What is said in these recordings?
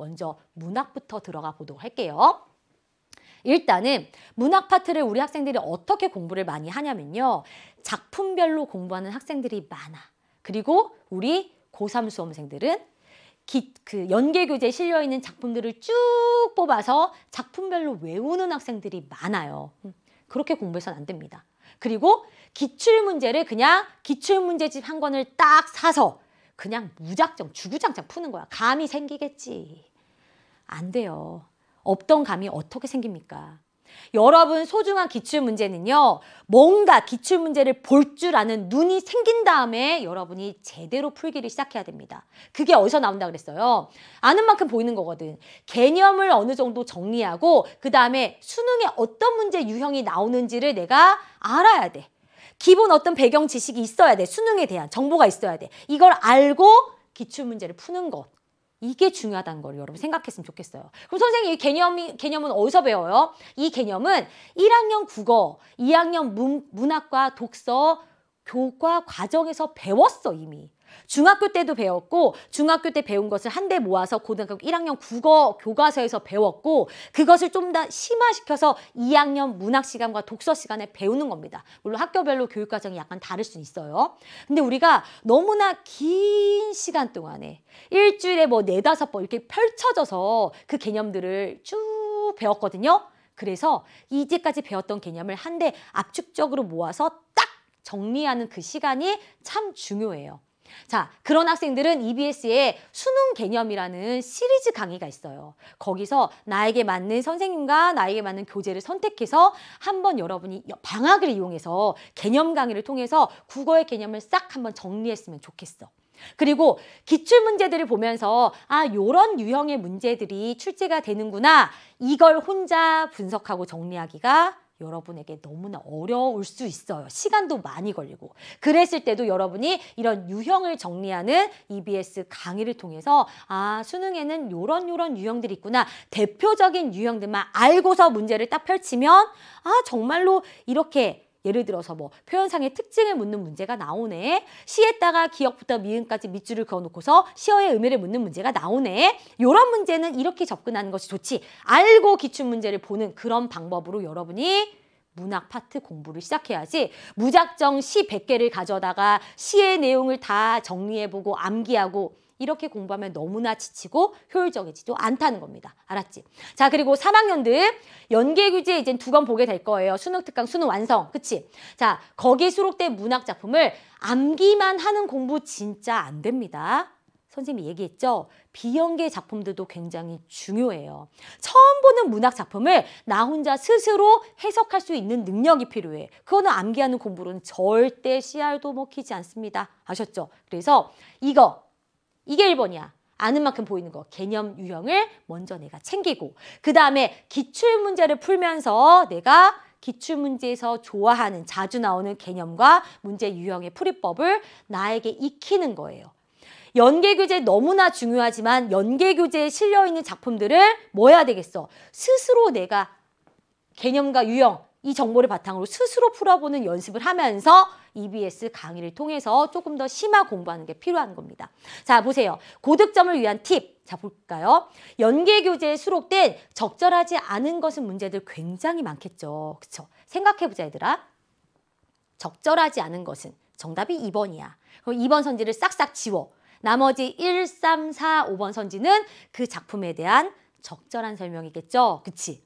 먼저 문학부터 들어가 보도록 할게요. 일단은 문학 파트를 우리 학생들이 어떻게 공부를 많이 하냐면요. 작품별로 공부하는 학생들이 많아. 그리고 우리 고3 수험생들은 기, 그 연계 교재에 실려 있는 작품들을 쭉 뽑아서 작품별로 외우는 학생들이 많아요. 음, 그렇게 공부해서는 안 됩니다. 그리고 기출 문제를 그냥 기출 문제집 한 권을 딱 사서 그냥 무작정 주구장창 푸는 거야. 감이 생기겠지. 안 돼요. 없던 감이 어떻게 생깁니까? 여러분 소중한 기출 문제는요. 뭔가 기출 문제를 볼 줄 아는 눈이 생긴 다음에 여러분이 제대로 풀기를 시작해야 됩니다. 그게 어디서 나온다 그랬어요? 아는 만큼 보이는 거거든. 개념을 어느 정도 정리하고 그다음에 수능에 어떤 문제 유형이 나오는지를 내가 알아야 돼. 기본 어떤 배경 지식이 있어야 돼. 수능에 대한 정보가 있어야 돼. 이걸 알고 기출 문제를 푸는 것. 이게 중요하다는 걸 여러분 생각했으면 좋겠어요. 그럼 선생님 이 개념이, 개념은 어디서 배워요? 이 개념은 1학년 국어, 2학년 문, 문학과 독서, 교과 과정에서 배웠어 이미. 중학교 때도 배웠고 중학교 때 배운 것을 한데 모아서 고등학교 1학년 국어 교과서에서 배웠고 그것을 좀 더 심화시켜서 2학년 문학 시간과 독서 시간에 배우는 겁니다. 물론 학교별로 교육 과정이 약간 다를 수 있어요. 근데 우리가 너무나 긴 시간 동안에 일주일에 뭐 네다섯 번 이렇게 펼쳐져서 그 개념들을 쭉 배웠거든요. 그래서 이제까지 배웠던 개념을 한데 압축적으로 모아서 딱 정리하는 그 시간이 참 중요해요. 자, 그런 학생들은 EBS에 수능 개념이라는 시리즈 강의가 있어요. 거기서 나에게 맞는 선생님과 나에게 맞는 교재를 선택해서 한번 여러분이 방학을 이용해서 개념 강의를 통해서 국어의 개념을 싹 한번 정리했으면 좋겠어. 그리고 기출 문제들을 보면서 아 요런 유형의 문제들이 출제가 되는구나 이걸 혼자 분석하고 정리하기가 여러분에게 너무나 어려울 수 있어요. 시간도 많이 걸리고. 그랬을 때도 여러분이 이런 유형을 정리하는 EBS 강의를 통해서 아, 수능에는 요런 요런 유형들이 있구나. 대표적인 유형들만 알고서 문제를 딱 펼치면 아, 정말로 이렇게 예를 들어서 뭐 표현상의 특징을 묻는 문제가 나오네. 시에다가 기억부터 미음까지 밑줄을 그어놓고서 시어의 의미를 묻는 문제가 나오네. 이런 문제는 이렇게 접근하는 것이 좋지. 알고 기출 문제를 보는 그런 방법으로 여러분이 문학 파트 공부를 시작해야지 무작정 시 백개를 가져다가 시의 내용을 다 정리해보고 암기하고 이렇게 공부하면 너무나 지치고 효율적이지도 않다는 겁니다. 알았지? 자 그리고 3학년들 연계 교재 이제 두번 보게 될 거예요. 수능 특강, 수능 완성. 그치? 자 거기 수록된 문학 작품을 암기만 하는 공부 진짜 안 됩니다. 선생님이 얘기했죠. 비연계 작품들도 굉장히 중요해요. 처음 보는 문학 작품을 나 혼자 스스로 해석할 수 있는 능력이 필요해. 그거는 암기하는 공부로는 절대 씨알도 먹히지 않습니다. 아셨죠? 그래서 이거 이게 1번이야. 아는 만큼 보이는 거 개념 유형을 먼저 내가 챙기고 그 다음에 기출 문제를 풀면서 내가 기출 문제에서 좋아하는 자주 나오는 개념과 문제 유형의 풀이법을 나에게 익히는 거예요. 연계교재 너무나 중요하지만 연계교재에 실려있는 작품들을 뭐 해야 되겠어? 스스로 내가 개념과 유형 이 정보를 바탕으로 스스로 풀어보는 연습을 하면서 EBS 강의를 통해서 조금 더 심화 공부하는 게 필요한 겁니다. 자, 보세요. 고득점을 위한 팁. 자, 볼까요? 연계 교재에 수록된 적절하지 않은 것은 문제들 굉장히 많겠죠. 그쵸? 생각해보자, 얘들아. 적절하지 않은 것은 정답이 2번이야. 그럼 2번 선지를 싹싹 지워. 나머지 1, 3, 4, 5번 선지는 그 작품에 대한 적절한 설명이겠죠. 그치?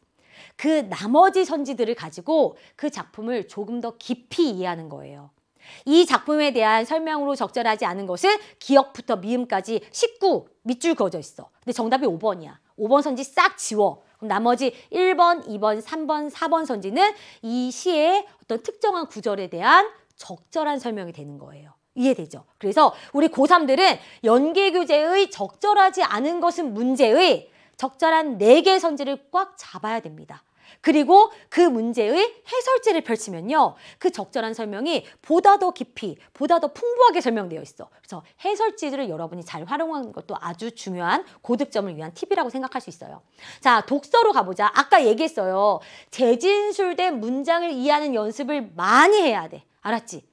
그 나머지 선지들을 가지고 그 작품을 조금 더 깊이 이해하는 거예요. 이 작품에 대한 설명으로 적절하지 않은 것은 기억부터 미음까지 19 밑줄 그어져 있어. 근데 정답이 5번이야. 5번 선지 싹 지워. 그럼 나머지 1번, 2번, 3번, 4번 선지는 이 시의 어떤 특정한 구절에 대한 적절한 설명이 되는 거예요. 이해되죠? 그래서 우리 고3들은 연계 교재의 적절하지 않은 것은 문제의 적절한 네 개의 선지를 꽉 잡아야 됩니다. 그리고 그 문제의 해설지를 펼치면요. 그 적절한 설명이 보다 더 깊이, 보다 더 풍부하게 설명되어 있어. 그래서 해설지를 여러분이 잘 활용하는 것도 아주 중요한 고득점을 위한 팁이라고 생각할 수 있어요. 자, 독서로 가보자. 아까 얘기했어요. 재진술된 문장을 이해하는 연습을 많이 해야 돼. 알았지?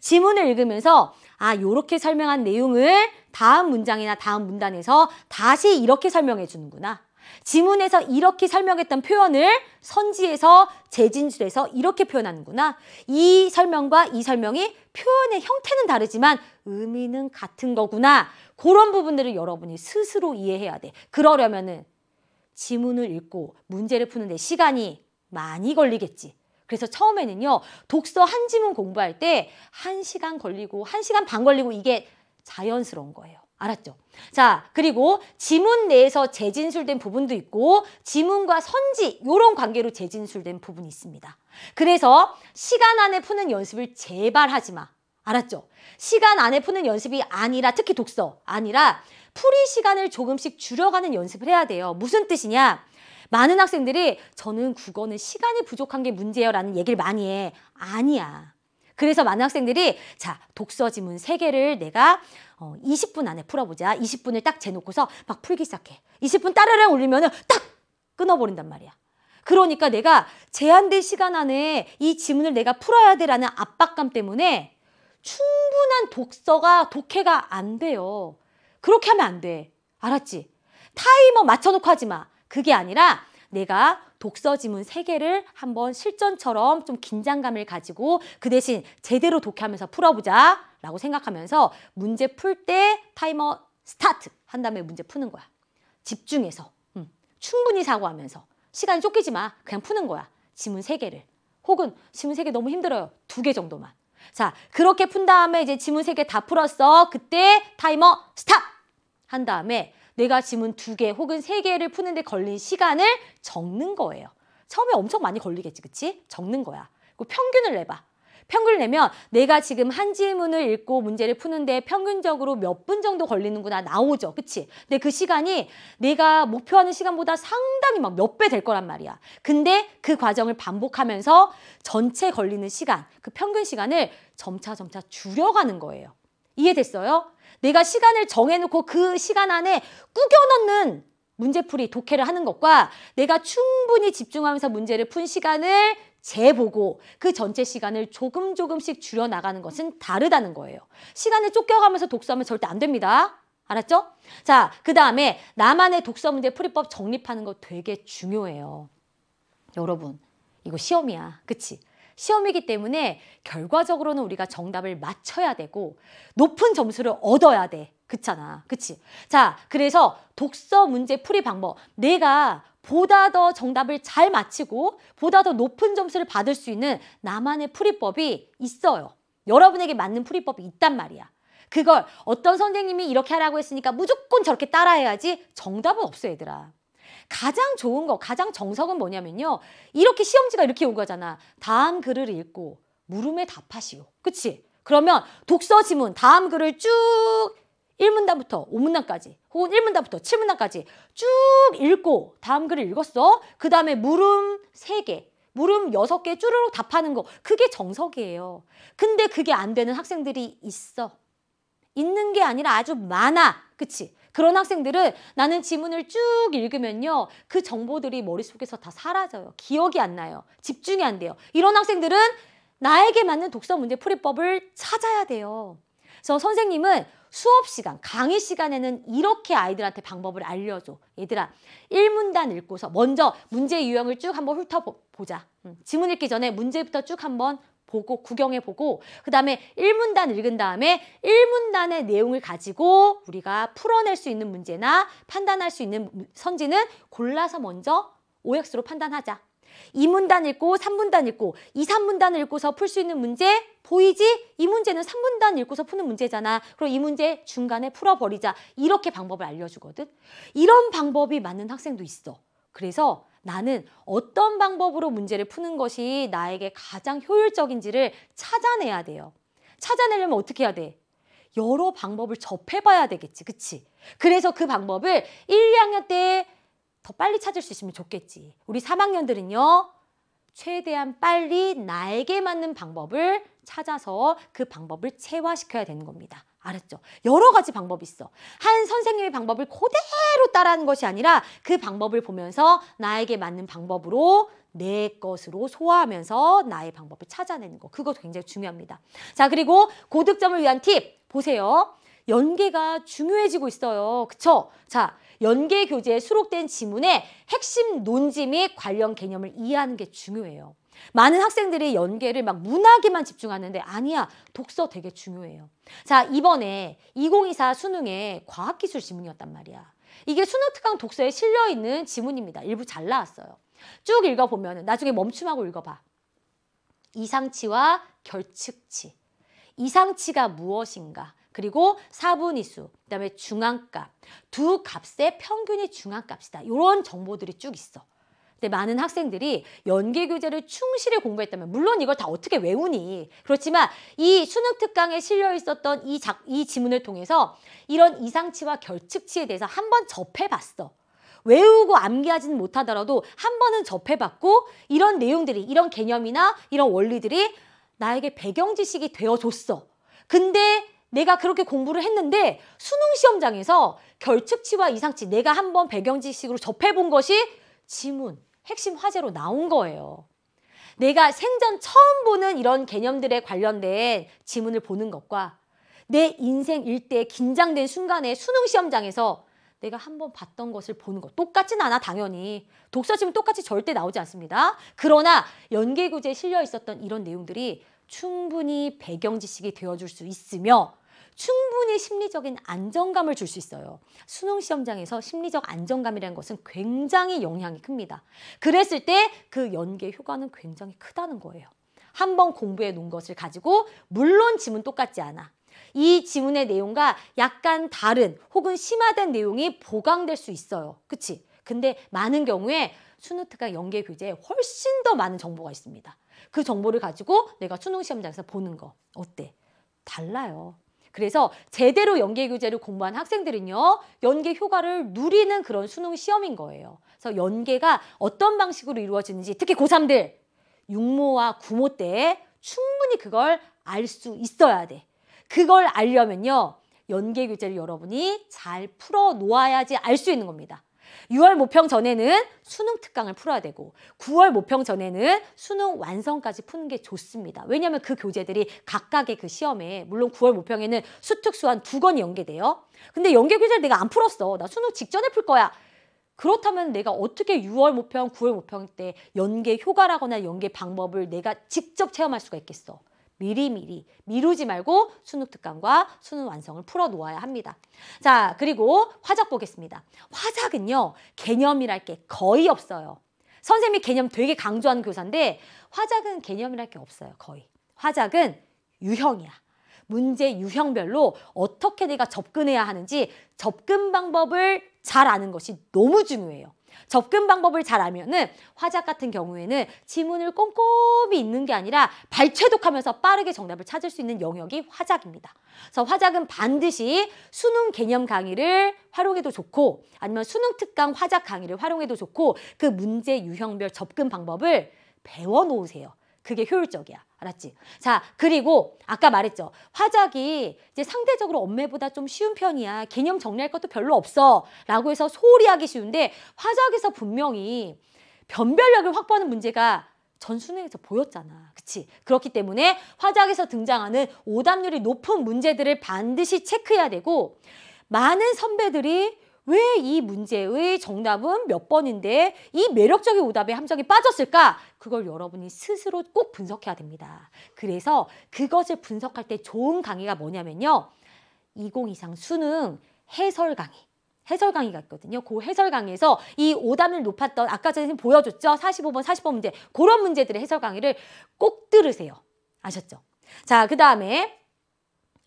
지문을 읽으면서 아, 요렇게 설명한 내용을 다음 문장이나 다음 문단에서 다시 이렇게 설명해 주는구나. 지문에서 이렇게 설명했던 표현을 선지에서 재진술에서 이렇게 표현하는구나. 이 설명과 이 설명이 표현의 형태는 다르지만 의미는 같은 거구나. 그런 부분들을 여러분이 스스로 이해해야 돼. 그러려면은 지문을 읽고 문제를 푸는데 시간이 많이 걸리겠지. 그래서 처음에는요. 독서 한 지문 공부할 때 한시간 걸리고 한시간반 걸리고 이게 자연스러운 거예요. 알았죠? 자, 그리고 지문 내에서 재진술된 부분도 있고 지문과 선지 요런 관계로 재진술된 부분이 있습니다. 그래서 시간 안에 푸는 연습을 제발 하지 마. 알았죠? 시간 안에 푸는 연습이 아니라 특히 독서 아니라 풀이 시간을 조금씩 줄여가는 연습을 해야 돼요. 무슨 뜻이냐? 많은 학생들이 저는 국어는 시간이 부족한 게 문제예요 라는 얘기를 많이 해. 아니야. 그래서 많은 학생들이 자 독서 지문 세개를 내가 어, 20분 안에 풀어보자. 20분을 딱 재놓고서 막 풀기 시작해. 20분 따르랑 올리면 은딱 끊어버린단 말이야. 그러니까 내가 제한된 시간 안에 이 지문을 내가 풀어야 되라는 압박감 때문에 충분한 독서가 독해가 안 돼요. 그렇게 하면 안 돼. 알았지? 타이머 맞춰놓고 하지 마. 그게 아니라 내가 독서 지문 3개를 한번 실전처럼 좀 긴장감을 가지고 그 대신 제대로 독해하면서 풀어보자 라고 생각하면서 문제 풀 때 타이머 스타트 한 다음에 문제 푸는 거야. 집중해서 음, 충분히 사고하면서 시간 이 쫓기지 마. 그냥 푸는 거야. 지문 3개를 혹은 지문 3개 너무 힘들어요. 두 개 정도만. 자 그렇게 푼 다음에 이제 지문 3개다 풀었어. 그때 타이머 스탑! 한 다음에 내가 지문 두 개 혹은 세 개를 푸는데 걸린 시간을 적는 거예요. 처음에 엄청 많이 걸리겠지, 그치? 적는 거야. 그 평균을 내봐. 평균을 내면 내가 지금 한 질문을 읽고 문제를 푸는데 평균적으로 몇 분 정도 걸리는구나 나오죠. 그치? 근데 그 시간이 내가 목표하는 시간보다 상당히 막 몇 배 될 거란 말이야. 근데 그 과정을 반복하면서 전체 걸리는 시간, 그 평균 시간을 점차 점차 줄여가는 거예요. 이해됐어요? 내가 시간을 정해놓고 그 시간 안에 꾸겨넣는 문제풀이 독해를 하는 것과 내가 충분히 집중하면서 문제를 푼 시간을 재보고 그 전체 시간을 조금 조금씩 줄여나가는 것은 다르다는 거예요. 시간을 쫓겨가면서 독서하면 절대 안 됩니다. 알았죠? 자, 그 다음에 나만의 독서 문제 풀이법 정립하는 거 되게 중요해요. 여러분, 이거 시험이야. 그치? 시험이기 때문에 결과적으로는 우리가 정답을 맞춰야 되고 높은 점수를 얻어야 돼. 그렇잖아. 그치? 자, 그래서 독서 문제 풀이 방법. 내가 보다 더 정답을 잘 맞히고 보다 더 높은 점수를 받을 수 있는 나만의 풀이법이 있어요. 여러분에게 맞는 풀이법이 있단 말이야. 그걸 어떤 선생님이 이렇게 하라고 했으니까 무조건 저렇게 따라해야지 정답은 없어 얘들아. 가장 좋은 거, 가장 정석은 뭐냐면요. 이렇게 시험지가 이렇게 온 거잖아. 다음 글을 읽고 물음에 답하시오. 그치? 그러면 독서 지문 다음 글을 쭉 1문단부터 5문단까지 혹은 1문단부터 7문단까지 쭉 읽고 다음 글을 읽었어. 그 다음에 물음 3개, 물음 6개 쭈르륵 답하는 거 그게 정석이에요. 근데 그게 안 되는 학생들이 있어. 있는 게 아니라 아주 많아. 그치? 그런 학생들은 나는 지문을 쭉 읽으면요. 그 정보들이 머릿속에서 다 사라져요. 기억이 안 나요. 집중이 안 돼요. 이런 학생들은 나에게 맞는 독서 문제 풀이법을 찾아야 돼요. 그래서 선생님은 수업 시간, 강의 시간에는 이렇게 아이들한테 방법을 알려줘. 얘들아, 일문단 읽고서 먼저 문제 유형을 쭉 한번 훑어보자. 음, 지문 읽기 전에 문제부터 쭉 한번 보고 구경해 보고 그다음에 1문단 읽은 다음에 1문단의 내용을 가지고 우리가 풀어낼 수 있는 문제나 판단할 수 있는 선지는 골라서 먼저 오엑스로 판단하자. 2문단 읽고 3문단 읽고 2, 3문단 읽고서 풀 수 있는 문제 보이지? 이 문제는 3문단 읽고서 푸는 문제잖아. 그럼 이 문제 중간에 풀어버리자. 이렇게 방법을 알려주거든. 이런 방법이 맞는 학생도 있어. 그래서 나는 어떤 방법으로 문제를 푸는 것이 나에게 가장 효율적인지를 찾아내야 돼요. 찾아내려면 어떻게 해야 돼? 여러 방법을 접해봐야 되겠지, 그치? 그래서 그 방법을 1, 2학년 때 더 빨리 찾을 수 있으면 좋겠지. 우리 3학년들은요, 최대한 빨리 나에게 맞는 방법을 찾아서 그 방법을 체화시켜야 되는 겁니다. 알았죠? 여러 가지 방법이 있어. 한 선생님의 방법을 그대로 따라하는 것이 아니라 그 방법을 보면서 나에게 맞는 방법으로 내 것으로 소화하면서 나의 방법을 찾아내는 거. 그것도 굉장히 중요합니다. 자, 그리고 고득점을 위한 팁 보세요. 연계가 중요해지고 있어요. 그쵸? 자, 연계 교재에 수록된 지문의 핵심 논지 및 관련 개념을 이해하는 게 중요해요. 많은 학생들이 연계를 막 문학에만 집중하는데 아니야 독서 되게 중요해요 자 이번에 2024수능의 과학기술 지문이었단 말이야 이게 수능 특강 독서에 실려있는 지문입니다 일부 잘 나왔어요 쭉 읽어보면 나중에 멈춤하고 읽어봐 이상치와 결측치 이상치가 무엇인가 그리고 사분의수, 그다음에 중앙값, 두 값의 평균이 중앙값이다. 이런 정보들이 쭉 있어. 근데 많은 학생들이 연계 교재를 충실히 공부했다면 물론 이걸 다 어떻게 외우니 그렇지만 이 수능 특강에 실려 있었던 이, 작, 이 지문을 통해서 이런 이상치와 결측치에 대해서 한번 접해봤어. 외우고 암기하지는 못하더라도 한 번은 접해봤고 이런 내용들이 이런 개념이나 이런 원리들이 나에게 배경 지식이 되어줬어. 근데 내가 그렇게 공부를 했는데 수능 시험장에서 결측치와 이상치 내가 한번 배경지식으로 접해본 것이 지문, 핵심 화제로 나온 거예요. 내가 생전 처음 보는 이런 개념들에 관련된 지문을 보는 것과 내 인생 일대 긴장된 순간에 수능 시험장에서 내가 한번 봤던 것을 보는 것 똑같진 않아 당연히 독서지문 똑같이 절대 나오지 않습니다. 그러나 연계구제에 실려 있었던 이런 내용들이 충분히 배경 지식이 되어줄 수 있으며 충분히 심리적인 안정감을 줄 수 있어요. 수능 시험장에서 심리적 안정감이라는 것은 굉장히 영향이 큽니다. 그랬을 때 그 연계 효과는 굉장히 크다는 거예요. 한번 공부해 놓은 것을 가지고 물론 지문 똑같지 않아. 이 지문의 내용과 약간 다른 혹은 심화된 내용이 보강될 수 있어요. 그치? 근데 많은 경우에 수능특강 연계 교재에 훨씬 더 많은 정보가 있습니다. 그 정보를 가지고 내가 수능 시험장에서 보는 거 어때? 달라요. 그래서 제대로 연계 교재를 공부한 학생들은요. 연계 효과를 누리는 그런 수능 시험인 거예요. 그래서 연계가 어떤 방식으로 이루어지는지 특히 고3들 육모와 구모 때 충분히 그걸 알 수 있어야 돼. 그걸 알려면요. 연계 교재를 여러분이 잘 풀어 놓아야지 알 수 있는 겁니다. 6월 모평 전에는 수능 특강을 풀어야 되고 9월 모평 전에는 수능 완성까지 푸는 게 좋습니다. 왜냐하면 그 교재들이 각각의 그 시험에 물론 9월 모평에는 수특수 한두권이 연계돼요. 근데 연계 교재를 내가 안 풀었어. 나 수능 직전에 풀 거야. 그렇다면 내가 어떻게 6월 모평, 9월 모평 때 연계 효과라거나 연계 방법을 내가 직접 체험할 수가 있겠어. 미리미리 미루지 말고 수능 특강과 수능 완성을 풀어 놓아야 합니다. 자, 그리고 화작 보겠습니다. 화작은요. 개념이랄 게 거의 없어요. 선생님이 개념 되게 강조하는 교사인데 화작은 개념이랄 게 없어요. 거의. 화작은 유형이야. 문제 유형별로 어떻게 내가 접근해야 하는지 접근 방법을 잘 아는 것이 너무 중요해요. 접근 방법을 잘 알면은 화작 같은 경우에는 지문을 꼼꼼히 읽는 게 아니라 발췌독하면서 빠르게 정답을 찾을 수 있는 영역이 화작입니다. 그래서 화작은 반드시 수능 개념 강의를 활용해도 좋고 아니면 수능 특강 화작 강의를 활용해도 좋고 그 문제 유형별 접근 방법을 배워놓으세요. 그게 효율적이야. 알았지? 자, 그리고 아까 말했죠. 화작이 이제 상대적으로 엄매보다 좀 쉬운 편이야. 개념 정리할 것도 별로 없어. 라고 해서 소홀히 하기 쉬운데 화작에서 분명히 변별력을 확보하는 문제가 전순회에서 보였잖아. 그치? 그렇기 때문에 화작에서 등장하는 오답률이 높은 문제들을 반드시 체크해야 되고 많은 선배들이 왜이 문제의 정답은 몇 번인데 이 매력적인 오답에 함정이 빠졌을까? 그걸 여러분이 스스로 꼭 분석해야 됩니다. 그래서 그것을 분석할 때 좋은 강의가 뭐냐면요. 20 이상 수능 해설 강의. 해설 강의가 있거든요. 그 해설 강의에서 이 오답률 높았던 아까 전에 보여줬죠. 45번, 40번 문제 그런 문제들의 해설 강의를 꼭 들으세요. 아셨죠? 자, 그 다음에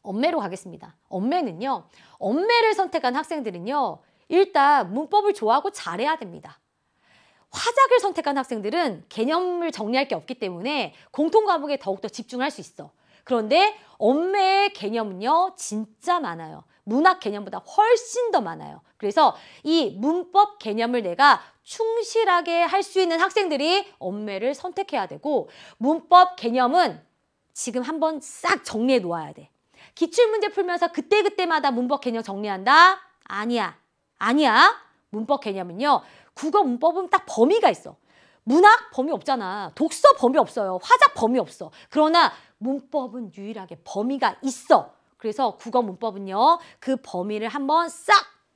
엄매로 가겠습니다. 엄매는요. 엄매를 선택한 학생들은요. 일단 문법을 좋아하고 잘해야 됩니다. 화작을 선택한 학생들은 개념을 정리할 게 없기 때문에 공통 과목에 더욱더 집중할 수 있어. 그런데 엄매의 개념은요 진짜 많아요. 문학 개념보다 훨씬 더 많아요. 그래서 이 문법 개념을 내가 충실하게 할 수 있는 학생들이 엄매를 선택해야 되고 문법 개념은 지금 한번 싹 정리해 놓아야 돼. 기출문제 풀면서 그때그때마다 문법 개념 정리한다? 아니야. 아니야. 문법 개념은요. 국어 문법은 딱 범위가 있어. 문학 범위 없잖아. 독서 범위 없어요. 화작 범위 없어. 그러나 문법은 유일하게 범위가 있어. 그래서 국어 문법은요. 그 범위를 한번 싹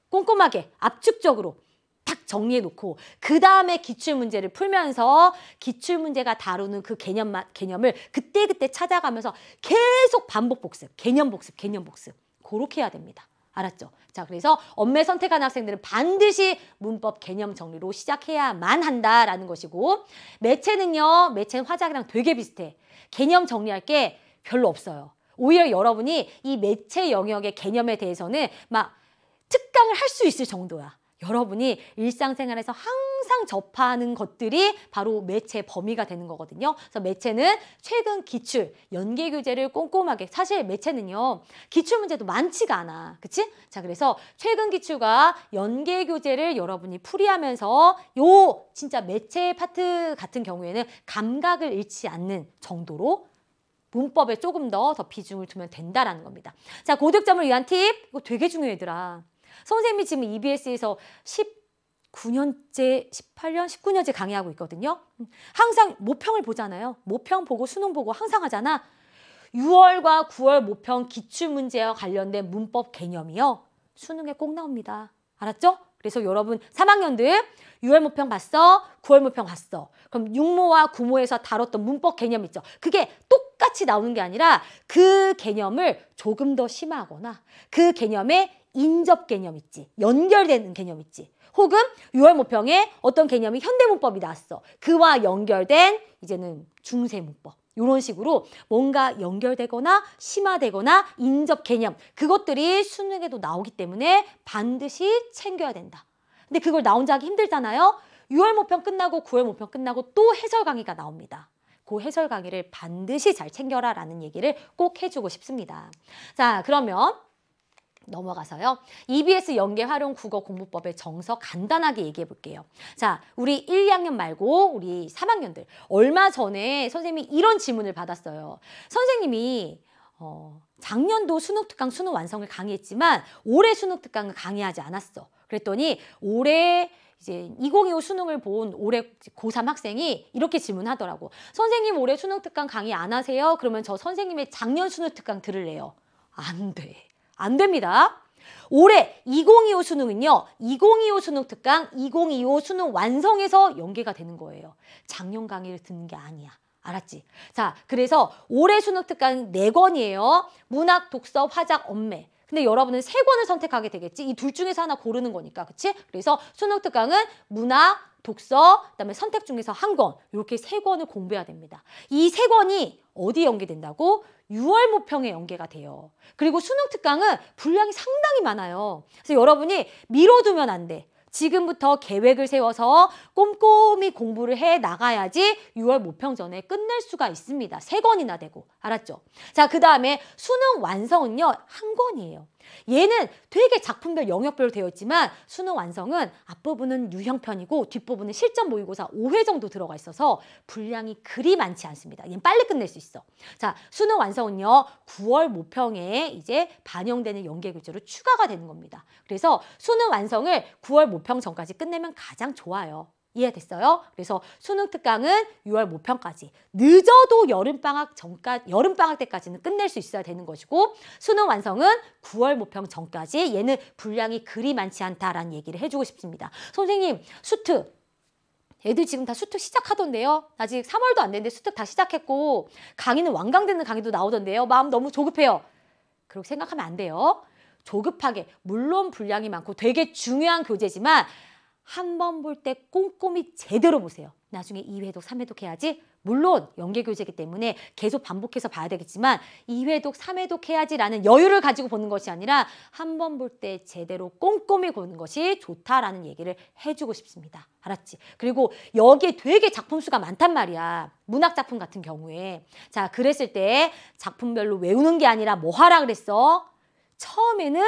꼼꼼하게 압축적으로 탁 정리해 놓고 그 다음에 기출 문제를 풀면서 기출 문제가 다루는 그 개념만 개념을 그때 그때 찾아가면서 계속 반복 복습, 개념 복습, 개념 복습 그렇게 해야 됩니다. 알았죠? 자, 그래서 엄매 선택한 학생들은 반드시 문법 개념 정리로 시작해야만 한다라는 것이고 매체는요. 매체는 화작이랑 되게 비슷해. 개념 정리할 게 별로 없어요. 오히려 여러분이 이 매체 영역의 개념에 대해서는 막 특강을 할 수 있을 정도야. 여러분이 일상생활에서 항상 항상 접하는 것들이 바로 매체 범위가 되는 거거든요. 그래서 매체는 최근 기출, 연계 교재를 꼼꼼하게 사실 매체는요. 기출 문제도 많지가 않아. 그치? 자 그래서 최근 기출과 연계 교재를 여러분이 풀이하면서 요 진짜 매체 파트 같은 경우에는 감각을 잃지 않는 정도로 문법에 조금 더 더 비중을 두면 된다라는 겁니다. 자, 고득점을 위한 팁. 이거 되게 중요해, 얘들아. 선생님이 지금 EBS에서 10 9년째, 18년, 19년째 강의하고 있거든요. 항상 모평을 보잖아요. 모평 보고 수능 보고 항상 하잖아. 6월과 9월 모평 기출문제와 관련된 문법 개념이요. 수능에 꼭 나옵니다. 알았죠? 그래서 여러분 3학년들 6월 모평 봤어? 9월 모평 봤어? 그럼 6모와 9모에서 다뤘던 문법 개념 있죠? 그게 똑같이 나오는 게 아니라 그 개념을 조금 더 심화하거나 그 개념에 인접 개념 있지. 연결되는 개념 있지. 혹은 유월 모평에 어떤 개념이 현대문법이 나왔어. 그와 연결된 이제는 중세문법. 이런 식으로 뭔가 연결되거나 심화되거나 인접 개념 그것들이 수능에도 나오기 때문에 반드시 챙겨야 된다. 근데 그걸 나 혼자 하기 힘들잖아요. 6월 모평 끝나고 9월 모평 끝나고 또 해설 강의가 나옵니다. 그 해설 강의를 반드시 잘 챙겨라라는 얘기를 꼭 해주고 싶습니다. 자 그러면 넘어가서요. EBS 연계 활용 국어 공부법의 정서 간단하게 얘기해 볼게요. 자, 우리 1, 2학년 말고 우리 3학년들 얼마 전에 선생님이 이런 질문을 받았어요. 선생님이 어, 작년도 수능특강 수능 완성을 강의했지만 올해 수능특강을 강의하지 않았어. 그랬더니 올해 이제 2025 수능을 본 올해 고3 학생이 이렇게 질문하더라고. 선생님 올해 수능특강 강의 안 하세요? 그러면 저 선생님의 작년 수능특강 들을래요. 안 돼. 안 됩니다. 올해 2025 수능은요. 2025 수능 특강, 2025 수능 완성에서 연계가 되는 거예요. 작년 강의를 듣는 게 아니야. 알았지? 자, 그래서 올해 수능 특강 4권이에요. 문학, 독서, 화작, 엄매. 근데 여러분은 세 권을 선택하게 되겠지? 이 둘 중에서 하나 고르는 거니까, 그치? 그래서 수능 특강은 문학, 독서, 그다음에 선택 중에서 한 권, 이렇게 세 권을 공부해야 됩니다. 이 세 권이 어디 에 연계된다고? 6월 모평에 연계가 돼요. 그리고 수능 특강은 분량이 상당히 많아요. 그래서 여러분이 미뤄두면 안 돼. 지금부터 계획을 세워서 꼼꼼히 공부를 해 나가야지 6월 모평 전에 끝낼 수가 있습니다. 세 권이나 되고 알았죠? 자, 그 다음에 수능 완성은요. 한 권이에요. 얘는 되게 작품별 영역별로 되어 있지만 수능 완성은 앞부분은 유형편이고 뒷부분은 실전 모의고사 5회 정도 들어가 있어서 분량이 그리 많지 않습니다. 얘는 빨리 끝낼 수 있어. 자, 수능 완성은요. 9월 모평에 이제 반영되는 연계 교재로 추가가 되는 겁니다. 그래서 수능 완성을 9월 모평 전까지 끝내면 가장 좋아요. 이해됐어요? 그래서 수능 특강은 6월 모평까지 늦어도 여름방학 전까지 여름방학 때까지는 끝낼 수 있어야 되는 것이고 수능 완성은 9월 모평 전까지 얘는 분량이 그리 많지 않다라는 얘기를 해주고 싶습니다. 선생님 수트 애들 지금 다 수특 시작하던데요. 아직 3월도 안 됐는데 수특 다 시작했고 강의는 완강되는 강의도 나오던데요. 마음 너무 조급해요. 그렇게 생각하면 안 돼요. 조급하게 물론 분량이 많고 되게 중요한 교재지만 한번볼때 꼼꼼히 제대로 보세요. 나중에 2회독, 3회독 해야지 물론 연계교재이기 때문에 계속 반복해서 봐야 되겠지만 2회독, 3회독 해야지라는 여유를 가지고 보는 것이 아니라 한 번 볼 때 제대로 꼼꼼히 보는 것이 좋다라는 얘기를 해주고 싶습니다. 알았지? 그리고 여기에 되게 작품 수가 많단 말이야. 문학 작품 같은 경우에. 자, 그랬을 때 작품별로 외우는 게 아니라 뭐 하라 그랬어? 처음에는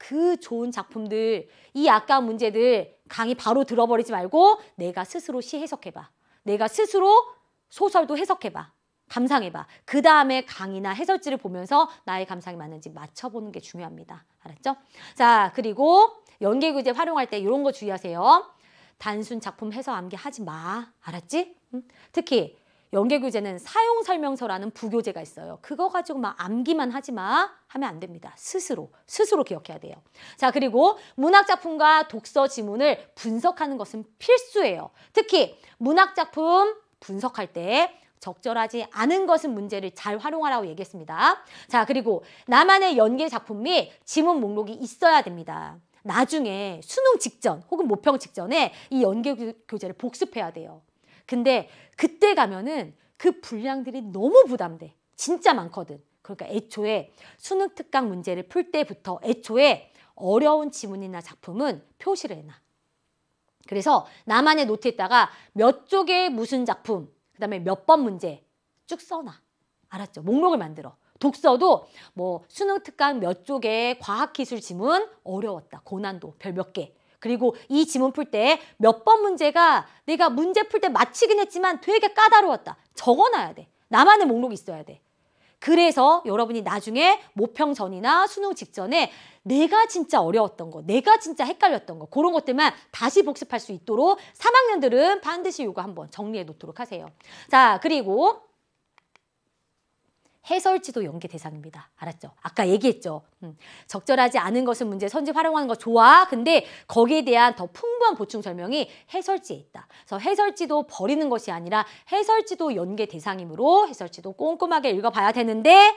그 좋은 작품들, 이 아까운 문제들 강의 바로 들어버리지 말고 내가 스스로 시 해석해봐. 내가 스스로 소설도 해석해봐. 감상해봐. 그 다음에 강의나 해설지를 보면서 나의 감상이 맞는지 맞춰보는 게 중요합니다. 알았죠? 자, 그리고 연계교재 활용할 때 이런 거 주의하세요. 단순 작품 해석 암기 하지 마. 알았지? 응? 특히 연계교재는 사용설명서라는 부교재가 있어요. 그거 가지고 막 암기만 하지 마 하면 안 됩니다. 스스로 스스로 기억해야 돼요. 자 그리고 문학작품과 독서 지문을 분석하는 것은 필수예요. 특히 문학작품 분석할 때 적절하지 않은 것은 문제를 잘 활용하라고 얘기했습니다. 자 그리고 나만의 연계 작품 및 지문 목록이 있어야 됩니다. 나중에 수능 직전 혹은 모평 직전에 이 연계 교재를 복습해야 돼요. 근데 그때 가면은 그 분량들이 너무 부담돼. 진짜 많거든. 그러니까 애초에 수능 특강 문제를 풀 때부터 애초에 어려운 지문이나 작품은 표시를 해놔. 그래서 나만의 노트에다가 몇 쪽에 무슨 작품, 그 다음에 몇 번 문제 쭉 써놔. 알았죠? 목록을 만들어. 독서도 뭐 수능 특강 몇 쪽에 과학기술 지문 어려웠다. 고난도 별 몇 개. 그리고 이 지문 풀 때 몇 번 문제가 내가 문제 풀 때 맞히긴 했지만 되게 까다로웠다. 적어놔야 돼. 나만의 목록이 있어야 돼. 그래서 여러분이 나중에 모평 전이나 수능 직전에 내가 진짜 어려웠던 거, 내가 진짜 헷갈렸던 거 그런 것들만 다시 복습할 수 있도록 3학년들은 반드시 이거 한번 정리해 놓도록 하세요. 자, 그리고 해설지도 연계 대상입니다. 알았죠? 아까 얘기했죠. 음, 적절하지 않은 것은 문제 선지 활용하는 거 좋아. 근데 거기에 대한 더 풍부한 보충 설명이 해설지에 있다. 그래서 해설지도 버리는 것이 아니라 해설지도 연계 대상이므로 해설지도 꼼꼼하게 읽어봐야 되는데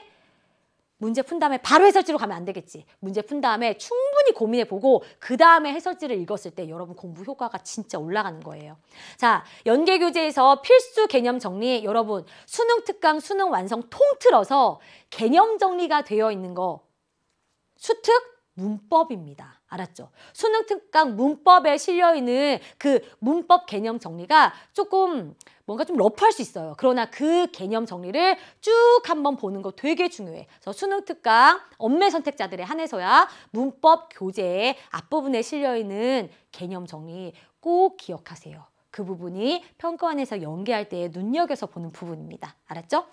문제 푼 다음에 바로 해설지로 가면 안 되겠지. 문제 푼 다음에 충분히 고민해 보고 그 다음에 해설지를 읽었을 때 여러분 공부 효과가 진짜 올라가는 거예요. 자, 연계 교재에서 필수 개념 정리 여러분 수능 특강 수능 완성 통틀어서 개념 정리가 되어 있는 거 수특 문법입니다. 알았죠? 수능 특강 문법에 실려 있는 그 문법 개념 정리가 조금 뭔가 좀 러프할 수 있어요. 그러나 그 개념 정리를 쭉 한번 보는 거 되게 중요해. 그래서 수능 특강 업매 선택자들에 한해서야 문법 교재의 앞부분에 실려 있는 개념 정리 꼭 기억하세요. 그 부분이 평가원에서 연계할 때에 눈여겨서 보는 부분입니다. 알았죠?